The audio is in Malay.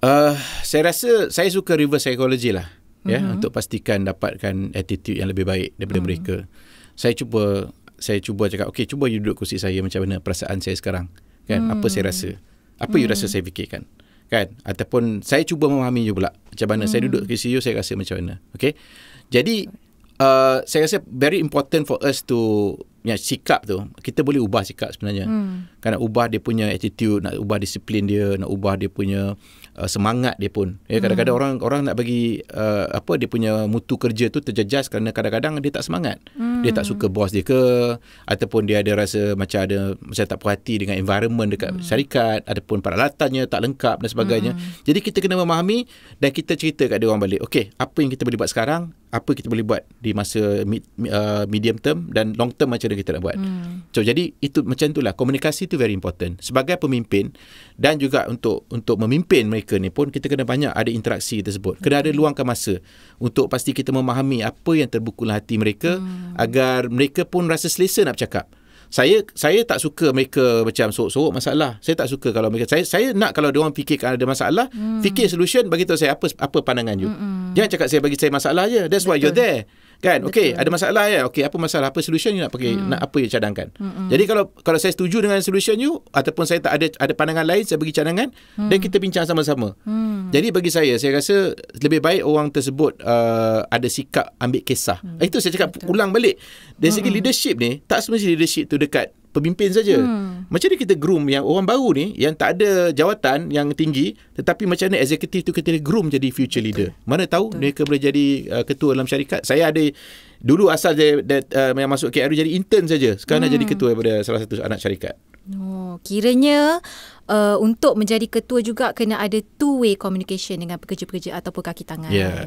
Uh, saya rasa saya suka reverse psychology lah. Ya, mm-hmm. untuk pastikan dapatkan attitude yang lebih baik daripada mm-hmm. mereka. Saya cuba saya cuba cakap, okay, cuba you duduk kursi saya macam mana perasaan saya sekarang. Kan? Mm. Apa saya rasa? Apa mm. you rasa mhm. saya fikirkan? Kan? Ataupun saya cuba memahami you pula. Macam mana mm. saya duduk mhm. kursi you saya rasa macam mana? Okay, Jadi uh, saya rasa very important for us to ya, sikap tu kita boleh ubah sikap sebenarnya hmm. kan nak ubah dia punya attitude nak ubah disiplin dia nak ubah dia punya uh, semangat dia pun ya hmm. kadang-kadang hmm. orang orang nak bagi uh, apa dia punya mutu kerja tu terjejas kerana kadang-kadang dia tak semangat hmm. dia tak suka bos dia ke ataupun dia ada rasa macam ada macam tak puas hati dengan environment dekat hmm. syarikat ataupun peralatannya tak lengkap dan sebagainya hmm. jadi kita kena memahami dan kita cerita kat dia orang balik okey apa yang kita boleh buat sekarang apa kita boleh buat di masa uh, medium term dan long term macam kena kita nak buat. Hmm. So jadi itu macam itulah komunikasi tu very important sebagai pemimpin dan juga untuk untuk memimpin mereka ni pun kita kena banyak ada interaksi tersebut. Kena ada hmm. luangkan masa untuk pasti kita memahami apa yang terbukulah hati mereka hmm. agar mereka pun rasa selesa nak bercakap. Saya saya tak suka mereka macam sorok-sorok masalah. Saya tak suka kalau mereka saya saya nak kalau dia orang fikirkan ada masalah, hmm. fikir solution bagi tahu saya apa apa pandangan you. Jangan hmm, hmm. cakap saya bagi saya masalah je. That's Betul. why you're there kan okey ada masalah ya okey apa masalah apa solution you nak pakai hmm. nak apa yang cadangkan hmm. jadi kalau kalau saya setuju dengan solution you ataupun saya tak ada ada pandangan lain saya bagi cadangan hmm. dan kita bincang sama-sama hmm. jadi bagi saya saya rasa lebih baik orang tersebut uh, ada sikap ambil kisah hmm. itu saya cakap Betul. ulang balik dari segi hmm. leadership ni tak semestinya leadership tu dekat pemimpin saja. Hmm. Macam mana kita groom yang orang baru ni yang tak ada jawatan yang tinggi tetapi macam mana eksekutif tu kita groom jadi future leader. Betul. Mana tahu Betul. mereka boleh jadi uh, ketua dalam syarikat. Saya ada dulu asal dia that, uh, yang masuk KRU jadi intern saja. Sekarang hmm. jadi ketua daripada salah satu anak syarikat. Oh, kiranya uh, untuk menjadi ketua juga kena ada two way communication dengan pekerja-pekerja ataupun kaki tangan. Yeah.